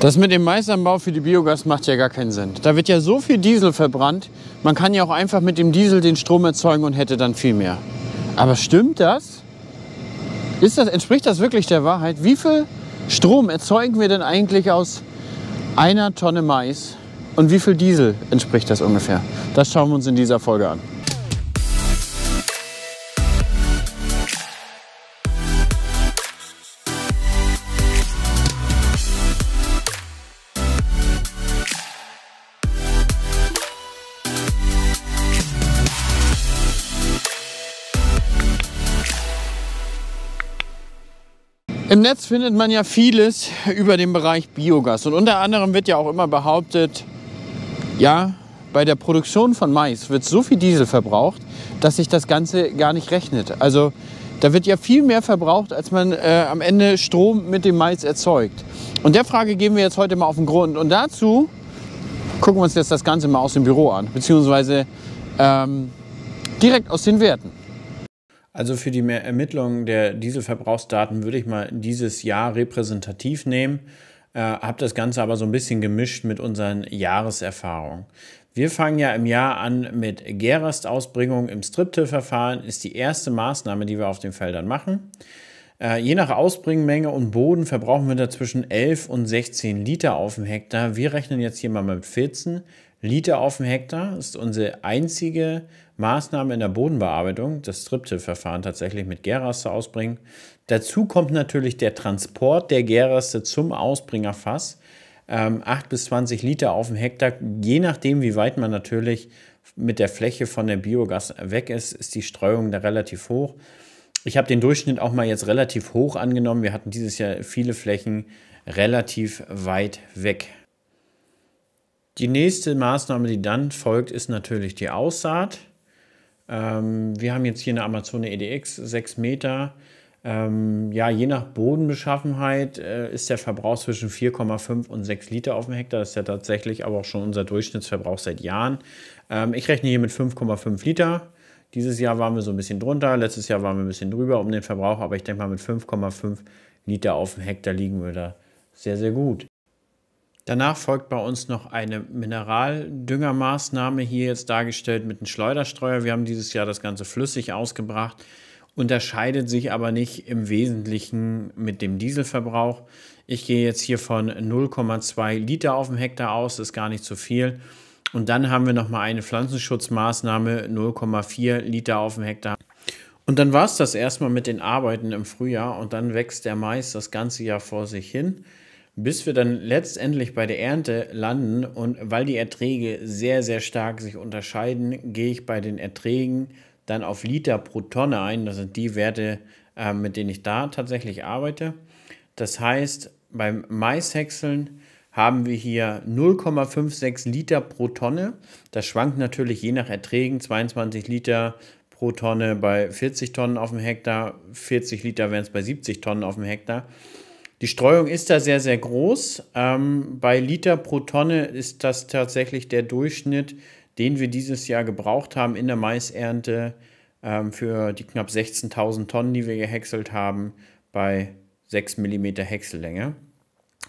Das mit dem Maisanbau für die Biogas macht ja gar keinen Sinn. Da wird ja so viel Diesel verbrannt, man kann ja auch einfach mit dem Diesel den Strom erzeugen und hätte dann viel mehr. Aber stimmt das? Ist das entspricht das wirklich der Wahrheit? Wie viel Strom erzeugen wir denn eigentlich aus einer Tonne Mais? Und wie viel Diesel entspricht das ungefähr? Das schauen wir uns in dieser Folge an. Im Netz findet man ja vieles über den Bereich Biogas. Und unter anderem wird ja auch immer behauptet, ja, bei der Produktion von Mais wird so viel Diesel verbraucht, dass sich das Ganze gar nicht rechnet. Also da wird ja viel mehr verbraucht, als man äh, am Ende Strom mit dem Mais erzeugt. Und der Frage gehen wir jetzt heute mal auf den Grund. Und dazu gucken wir uns jetzt das Ganze mal aus dem Büro an, beziehungsweise ähm, direkt aus den Werten. Also für die Ermittlung der Dieselverbrauchsdaten würde ich mal dieses Jahr repräsentativ nehmen, äh, habe das Ganze aber so ein bisschen gemischt mit unseren Jahreserfahrungen. Wir fangen ja im Jahr an mit Gerest-Ausbringung im Striptill-Verfahren, ist die erste Maßnahme, die wir auf den Feldern machen. Äh, je nach Ausbringmenge und Boden verbrauchen wir da zwischen 11 und 16 Liter auf dem Hektar. Wir rechnen jetzt hier mal mit 14. Liter auf dem Hektar ist unsere einzige Maßnahme in der Bodenbearbeitung, das Striptill-Verfahren tatsächlich mit Gärraste ausbringen. Dazu kommt natürlich der Transport der Gärraste zum Ausbringerfass. Ähm, 8 bis 20 Liter auf dem Hektar, je nachdem, wie weit man natürlich mit der Fläche von der Biogas weg ist, ist die Streuung da relativ hoch. Ich habe den Durchschnitt auch mal jetzt relativ hoch angenommen. Wir hatten dieses Jahr viele Flächen relativ weit weg. Die nächste Maßnahme, die dann folgt, ist natürlich die Aussaat. Ähm, wir haben jetzt hier eine Amazone EDX 6 Meter. Ähm, ja, je nach Bodenbeschaffenheit äh, ist der Verbrauch zwischen 4,5 und 6 Liter auf dem Hektar. Das ist ja tatsächlich aber auch schon unser Durchschnittsverbrauch seit Jahren. Ähm, ich rechne hier mit 5,5 Liter. Dieses Jahr waren wir so ein bisschen drunter, letztes Jahr waren wir ein bisschen drüber um den Verbrauch, aber ich denke mal mit 5,5 Liter auf dem Hektar liegen wir da sehr, sehr gut. Danach folgt bei uns noch eine Mineraldüngermaßnahme, hier jetzt dargestellt mit einem Schleuderstreuer. Wir haben dieses Jahr das Ganze flüssig ausgebracht, unterscheidet sich aber nicht im Wesentlichen mit dem Dieselverbrauch. Ich gehe jetzt hier von 0,2 Liter auf dem Hektar aus, ist gar nicht so viel. Und dann haben wir nochmal eine Pflanzenschutzmaßnahme 0,4 Liter auf dem Hektar. Und dann war es das erstmal mit den Arbeiten im Frühjahr und dann wächst der Mais das ganze Jahr vor sich hin bis wir dann letztendlich bei der Ernte landen. Und weil die Erträge sehr, sehr stark sich unterscheiden, gehe ich bei den Erträgen dann auf Liter pro Tonne ein. Das sind die Werte, äh, mit denen ich da tatsächlich arbeite. Das heißt, beim Maishäckseln haben wir hier 0,56 Liter pro Tonne. Das schwankt natürlich je nach Erträgen. 22 Liter pro Tonne bei 40 Tonnen auf dem Hektar, 40 Liter wären es bei 70 Tonnen auf dem Hektar. Die Streuung ist da sehr, sehr groß. Ähm, bei Liter pro Tonne ist das tatsächlich der Durchschnitt, den wir dieses Jahr gebraucht haben in der Maisernte ähm, für die knapp 16.000 Tonnen, die wir gehäckselt haben, bei 6 mm Häcksellänge.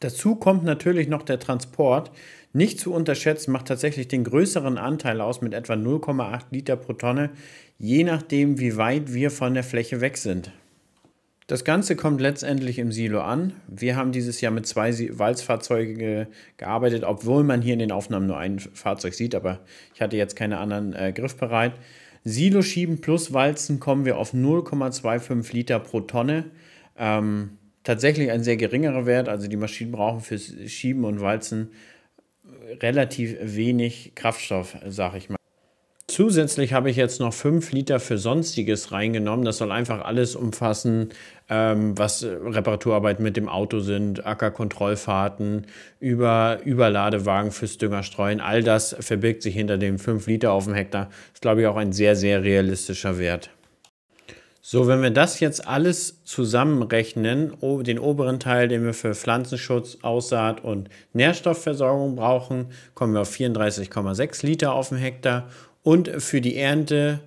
Dazu kommt natürlich noch der Transport. Nicht zu unterschätzen, macht tatsächlich den größeren Anteil aus mit etwa 0,8 Liter pro Tonne, je nachdem, wie weit wir von der Fläche weg sind. Das Ganze kommt letztendlich im Silo an. Wir haben dieses Jahr mit zwei Walzfahrzeugen gearbeitet, obwohl man hier in den Aufnahmen nur ein Fahrzeug sieht, aber ich hatte jetzt keine anderen äh, griffbereit. Silo schieben plus Walzen kommen wir auf 0,25 Liter pro Tonne. Ähm, tatsächlich ein sehr geringerer Wert. Also die Maschinen brauchen fürs Schieben und Walzen relativ wenig Kraftstoff, sag ich mal. Zusätzlich habe ich jetzt noch 5 Liter für Sonstiges reingenommen. Das soll einfach alles umfassen, ähm, was äh, Reparaturarbeiten mit dem Auto sind, Ackerkontrollfahrten, über, Überladewagen fürs Düngerstreuen. All das verbirgt sich hinter dem 5 Liter auf dem Hektar. Das ist, glaube ich, auch ein sehr, sehr realistischer Wert. So, wenn wir das jetzt alles zusammenrechnen, den oberen Teil, den wir für Pflanzenschutz, Aussaat und Nährstoffversorgung brauchen, kommen wir auf 34,6 Liter auf dem Hektar. Und für die Ernte,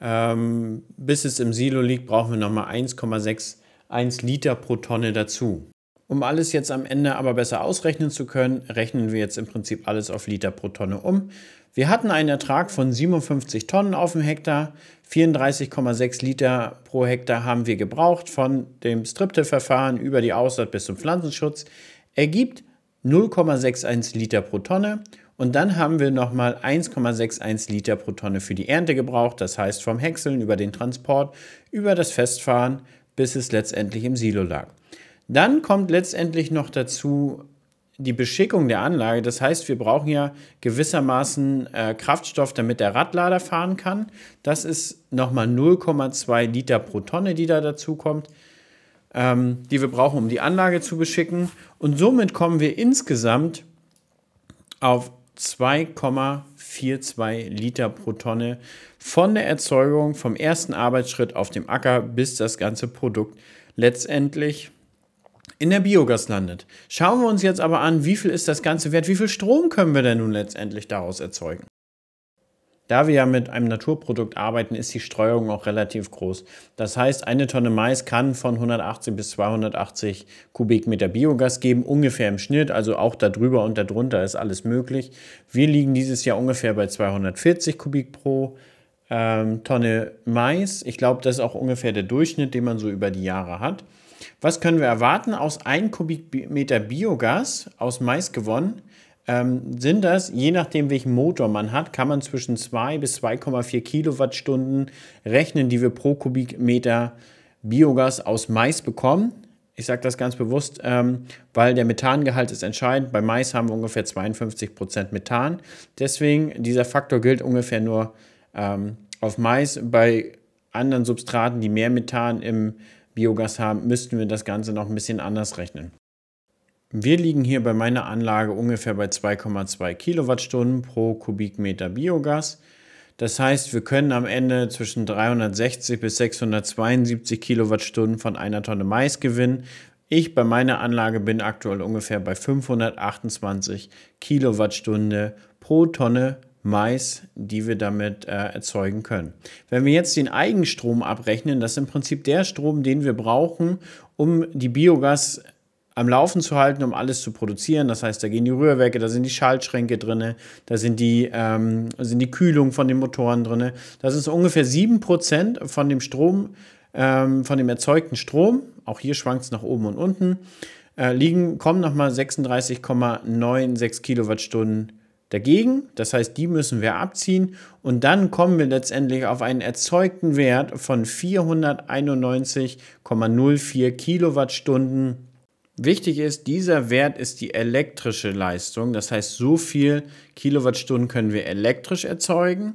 ähm, bis es im Silo liegt, brauchen wir nochmal 1,61 Liter pro Tonne dazu. Um alles jetzt am Ende aber besser ausrechnen zu können, rechnen wir jetzt im Prinzip alles auf Liter pro Tonne um. Wir hatten einen Ertrag von 57 Tonnen auf dem Hektar, 34,6 Liter pro Hektar haben wir gebraucht von dem Stripte-Verfahren über die Aussaat bis zum Pflanzenschutz, ergibt 0,61 Liter pro Tonne und dann haben wir nochmal 1,61 Liter pro Tonne für die Ernte gebraucht, das heißt vom Häckseln über den Transport, über das Festfahren, bis es letztendlich im Silo lag. Dann kommt letztendlich noch dazu die Beschickung der Anlage. Das heißt, wir brauchen ja gewissermaßen äh, Kraftstoff, damit der Radlader fahren kann. Das ist nochmal 0,2 Liter pro Tonne, die da dazu kommt, ähm, die wir brauchen, um die Anlage zu beschicken. Und somit kommen wir insgesamt auf 2,42 Liter pro Tonne von der Erzeugung vom ersten Arbeitsschritt auf dem Acker bis das ganze Produkt letztendlich in der Biogas landet. Schauen wir uns jetzt aber an, wie viel ist das Ganze wert, wie viel Strom können wir denn nun letztendlich daraus erzeugen. Da wir ja mit einem Naturprodukt arbeiten, ist die Streuung auch relativ groß. Das heißt, eine Tonne Mais kann von 180 bis 280 Kubikmeter Biogas geben, ungefähr im Schnitt. Also auch darüber und darunter ist alles möglich. Wir liegen dieses Jahr ungefähr bei 240 Kubik pro ähm, Tonne Mais. Ich glaube, das ist auch ungefähr der Durchschnitt, den man so über die Jahre hat. Was können wir erwarten aus 1 Kubikmeter Biogas aus Mais gewonnen? Ähm, sind das, je nachdem welchen Motor man hat, kann man zwischen 2 bis 2,4 Kilowattstunden rechnen, die wir pro Kubikmeter Biogas aus Mais bekommen. Ich sage das ganz bewusst, ähm, weil der Methangehalt ist entscheidend. Bei Mais haben wir ungefähr 52% Prozent Methan. Deswegen, dieser Faktor gilt ungefähr nur ähm, auf Mais. Bei anderen Substraten, die mehr Methan im Biogas haben, müssten wir das Ganze noch ein bisschen anders rechnen. Wir liegen hier bei meiner Anlage ungefähr bei 2,2 Kilowattstunden pro Kubikmeter Biogas. Das heißt, wir können am Ende zwischen 360 bis 672 Kilowattstunden von einer Tonne Mais gewinnen. Ich bei meiner Anlage bin aktuell ungefähr bei 528 Kilowattstunde pro Tonne Mais, die wir damit äh, erzeugen können. Wenn wir jetzt den Eigenstrom abrechnen, das ist im Prinzip der Strom, den wir brauchen, um die Biogas am Laufen zu halten, um alles zu produzieren. Das heißt, da gehen die Rührwerke, da sind die Schaltschränke drin, da sind die, ähm, sind die Kühlung von den Motoren drin. Das ist ungefähr 7% von dem Strom, ähm, von dem erzeugten Strom. Auch hier schwankt es nach oben und unten. Äh, liegen, kommen nochmal 36,96 Kilowattstunden dagegen. Das heißt, die müssen wir abziehen und dann kommen wir letztendlich auf einen erzeugten Wert von 491,04 Kilowattstunden. Wichtig ist, dieser Wert ist die elektrische Leistung. Das heißt, so viel Kilowattstunden können wir elektrisch erzeugen.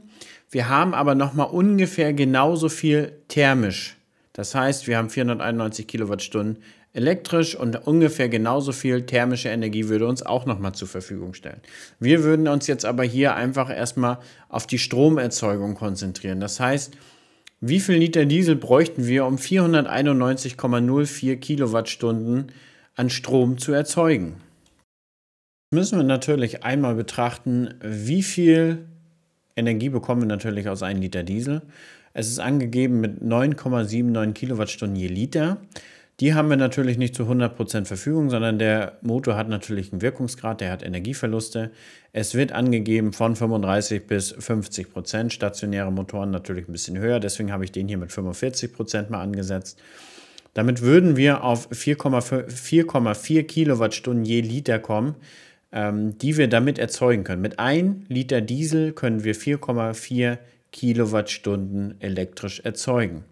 Wir haben aber nochmal ungefähr genauso viel thermisch. Das heißt, wir haben 491 Kilowattstunden elektrisch und ungefähr genauso viel thermische Energie würde uns auch nochmal zur Verfügung stellen. Wir würden uns jetzt aber hier einfach erstmal auf die Stromerzeugung konzentrieren. Das heißt, wie viel Liter Diesel bräuchten wir, um 491,04 Kilowattstunden an Strom zu erzeugen? Müssen wir natürlich einmal betrachten, wie viel Energie bekommen wir natürlich aus einem Liter Diesel. Es ist angegeben mit 9,79 Kilowattstunden je Liter. Die haben wir natürlich nicht zu 100% Verfügung, sondern der Motor hat natürlich einen Wirkungsgrad, der hat Energieverluste. Es wird angegeben von 35 bis 50%, stationäre Motoren natürlich ein bisschen höher, deswegen habe ich den hier mit 45% mal angesetzt. Damit würden wir auf 4,4 Kilowattstunden je Liter kommen, ähm, die wir damit erzeugen können. Mit 1 Liter Diesel können wir 4,4 Kilowattstunden elektrisch erzeugen.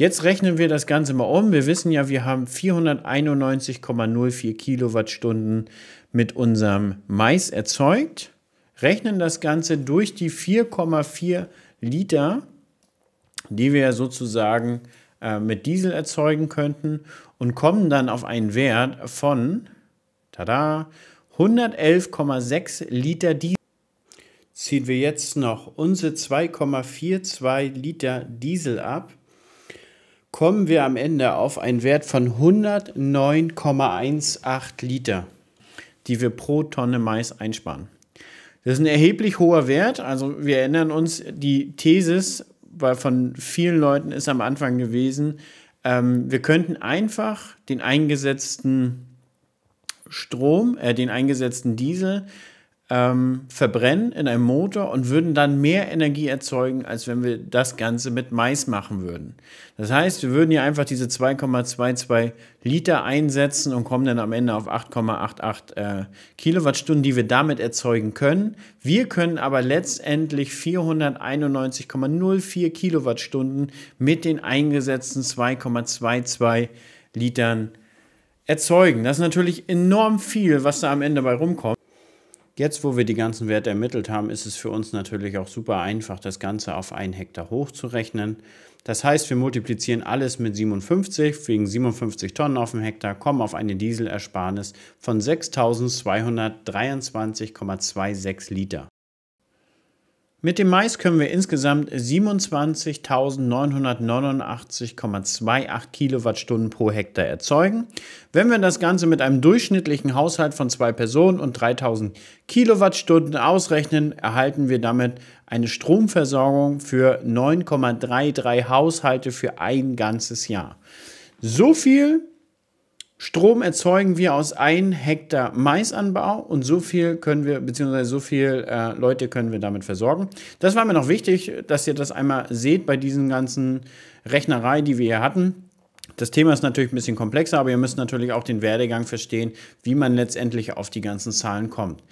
Jetzt rechnen wir das Ganze mal um. Wir wissen ja, wir haben 491,04 Kilowattstunden mit unserem Mais erzeugt. Rechnen das Ganze durch die 4,4 Liter, die wir sozusagen äh, mit Diesel erzeugen könnten und kommen dann auf einen Wert von tada, 111,6 Liter Diesel. Ziehen wir jetzt noch unsere 2,42 Liter Diesel ab kommen wir am Ende auf einen Wert von 109,18 Liter, die wir pro Tonne Mais einsparen. Das ist ein erheblich hoher Wert. Also wir erinnern uns, die Thesis weil von vielen Leuten ist am Anfang gewesen, ähm, wir könnten einfach den eingesetzten Strom, äh, den eingesetzten Diesel ähm, verbrennen in einem Motor und würden dann mehr Energie erzeugen, als wenn wir das Ganze mit Mais machen würden. Das heißt, wir würden hier einfach diese 2,22 Liter einsetzen und kommen dann am Ende auf 8,88 äh, Kilowattstunden, die wir damit erzeugen können. Wir können aber letztendlich 491,04 Kilowattstunden mit den eingesetzten 2,22 Litern erzeugen. Das ist natürlich enorm viel, was da am Ende bei rumkommt. Jetzt, wo wir die ganzen Werte ermittelt haben, ist es für uns natürlich auch super einfach, das Ganze auf 1 Hektar hochzurechnen. Das heißt, wir multiplizieren alles mit 57, wegen 57 Tonnen auf dem Hektar, kommen auf eine Dieselersparnis von 6.223,26 Liter. Mit dem Mais können wir insgesamt 27.989,28 Kilowattstunden pro Hektar erzeugen. Wenn wir das Ganze mit einem durchschnittlichen Haushalt von zwei Personen und 3000 Kilowattstunden ausrechnen, erhalten wir damit eine Stromversorgung für 9,33 Haushalte für ein ganzes Jahr. So viel Strom erzeugen wir aus 1 Hektar Maisanbau und so viel können wir, beziehungsweise so viel äh, Leute können wir damit versorgen. Das war mir noch wichtig, dass ihr das einmal seht bei diesen ganzen Rechnerei, die wir hier hatten. Das Thema ist natürlich ein bisschen komplexer, aber ihr müsst natürlich auch den Werdegang verstehen, wie man letztendlich auf die ganzen Zahlen kommt.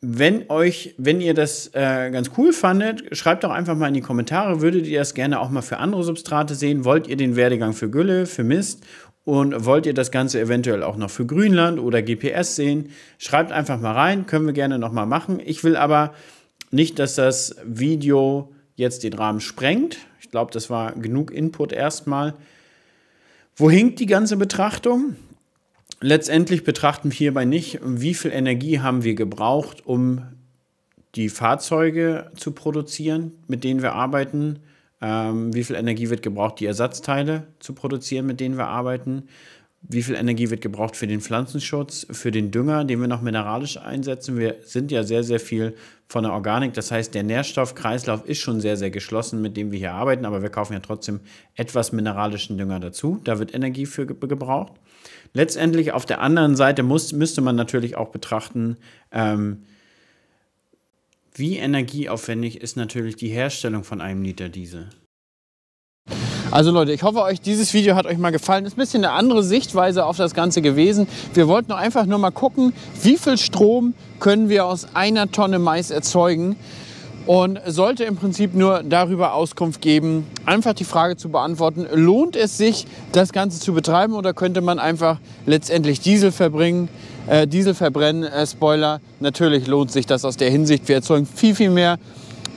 Wenn euch, wenn ihr das äh, ganz cool fandet, schreibt doch einfach mal in die Kommentare, würdet ihr das gerne auch mal für andere Substrate sehen? Wollt ihr den Werdegang für Gülle, für Mist und wollt ihr das Ganze eventuell auch noch für Grünland oder GPS sehen? Schreibt einfach mal rein, können wir gerne nochmal machen. Ich will aber nicht, dass das Video jetzt den Rahmen sprengt. Ich glaube, das war genug Input erstmal. Wo hinkt die ganze Betrachtung? Letztendlich betrachten wir hierbei nicht, wie viel Energie haben wir gebraucht, um die Fahrzeuge zu produzieren, mit denen wir arbeiten, ähm, wie viel Energie wird gebraucht, die Ersatzteile zu produzieren, mit denen wir arbeiten, wie viel Energie wird gebraucht für den Pflanzenschutz, für den Dünger, den wir noch mineralisch einsetzen. Wir sind ja sehr, sehr viel von der Organik. Das heißt, der Nährstoffkreislauf ist schon sehr, sehr geschlossen, mit dem wir hier arbeiten, aber wir kaufen ja trotzdem etwas mineralischen Dünger dazu. Da wird Energie für gebraucht. Letztendlich auf der anderen Seite muss, müsste man natürlich auch betrachten, ähm, wie energieaufwendig ist natürlich die Herstellung von einem Liter Diesel? Also Leute, ich hoffe euch, dieses Video hat euch mal gefallen. Ist ein bisschen eine andere Sichtweise auf das Ganze gewesen. Wir wollten einfach nur mal gucken, wie viel Strom können wir aus einer Tonne Mais erzeugen und sollte im Prinzip nur darüber Auskunft geben, einfach die Frage zu beantworten, lohnt es sich, das Ganze zu betreiben oder könnte man einfach letztendlich Diesel verbringen? äh, Dieselverbrenn-Spoiler. Äh, Natürlich lohnt sich das aus der Hinsicht. Wir erzeugen viel, viel mehr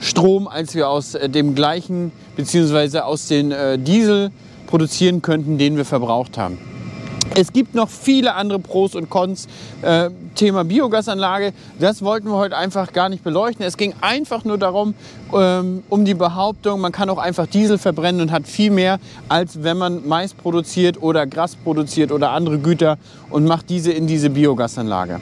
Strom, als wir aus äh, dem gleichen bzw. aus dem äh, Diesel produzieren könnten, den wir verbraucht haben. Es gibt noch viele andere Pros und Cons. Äh, Thema Biogasanlage, das wollten wir heute einfach gar nicht beleuchten. Es ging einfach nur darum, ähm, um die Behauptung, man kann auch einfach Diesel verbrennen und hat viel mehr, als wenn man Mais produziert oder Gras produziert oder andere Güter und macht diese in diese Biogasanlage.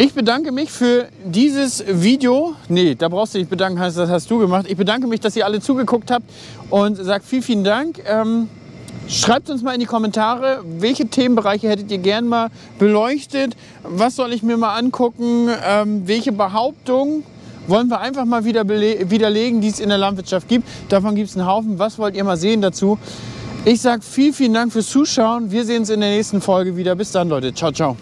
Ich bedanke mich für dieses Video. Nee, da brauchst du dich bedanken, das hast du gemacht. Ich bedanke mich, dass ihr alle zugeguckt habt und sage vielen, vielen Dank. Ähm, Schreibt uns mal in die Kommentare, welche Themenbereiche hättet ihr gern mal beleuchtet? Was soll ich mir mal angucken? Ähm, welche Behauptung wollen wir einfach mal wieder widerlegen, die es in der Landwirtschaft gibt? Davon gibt es einen Haufen. Was wollt ihr mal sehen dazu? Ich sage vielen, vielen Dank fürs Zuschauen. Wir sehen uns in der nächsten Folge wieder. Bis dann, Leute. Ciao, ciao.